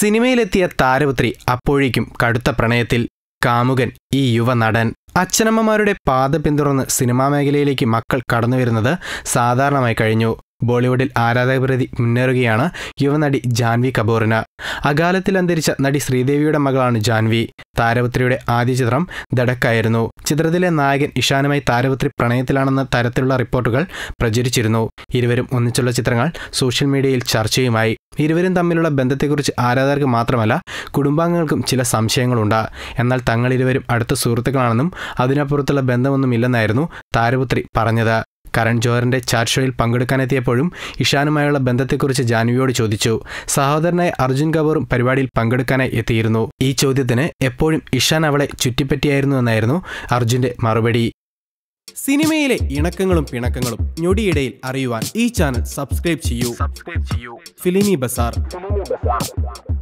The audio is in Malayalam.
സിനിമയിലെത്തിയ താരപുത്രി അപ്പോഴേക്കും കടുത്ത പ്രണയത്തിൽ കാമുകൻ ഈ യുവനടൻ അച്ഛനമ്മമാരുടെ പാത പിന്തുടർന്ന് സിനിമാ മേഖലയിലേക്ക് മക്കൾ കടന്നുവരുന്നത് സാധാരണമായി കഴിഞ്ഞു ബോളിവുഡിൽ ആരാധകപ്രതി മുന്നേറുകയാണ് യുവനടി ജാൻവി കപൂറിന് അകാലത്തിൽ അന്തരിച്ച നടി ശ്രീദേവിയുടെ മകളാണ് ജാൻവി താരപുത്രിയുടെ ആദ്യ ചിത്രം ദടക്കായിരുന്നു ചിത്രത്തിലെ നായകൻ ഇഷാനുമായി താരപുത്രി പ്രണയത്തിലാണെന്ന തരത്തിലുള്ള റിപ്പോർട്ടുകൾ പ്രചരിച്ചിരുന്നു ഇരുവരും ഒന്നിച്ചുള്ള ചിത്രങ്ങൾ സോഷ്യൽ മീഡിയയിൽ ചർച്ചയുമായി ഇരുവരും തമ്മിലുള്ള ബന്ധത്തെക്കുറിച്ച് ആരാധകർക്ക് മാത്രമല്ല കുടുംബാംഗങ്ങൾക്കും ചില സംശയങ്ങളുണ്ട് എന്നാൽ തങ്ങളിരുവരും അടുത്ത സുഹൃത്തുക്കളാണെന്നും അതിനപ്പുറത്തുള്ള ബന്ധമൊന്നുമില്ലെന്നായിരുന്നു താരപുത്രി പറഞ്ഞത് കരൺ ജോഹറിൻ്റെ ചാറ്റ് ഷോയിൽ പങ്കെടുക്കാനെത്തിയപ്പോഴും ഇഷാനുമായുള്ള ബന്ധത്തെക്കുറിച്ച് ജാൻവിയോട് ചോദിച്ചു സഹോദരനായ അർജുൻ കപൂറും പരിപാടിയിൽ പങ്കെടുക്കാനായി എത്തിയിരുന്നു ഈ ചോദ്യത്തിന് എപ്പോഴും ഇഷാൻ അവളെ ചുറ്റിപ്പറ്റിയായിരുന്നു എന്നായിരുന്നു അർജുൻ്റെ മറുപടി സിനിമയിലെ ഇണക്കങ്ങളും പിണക്കങ്ങളും ഞൊടിയിടയിൽ അറിയുവാൻ ഈ ചാനൽ സബ്സ്ക്രൈബ് ചെയ്യൂ സബ്സ്ക്രൈബ് ചെയ്യൂ ഫിലിമി ബസാർ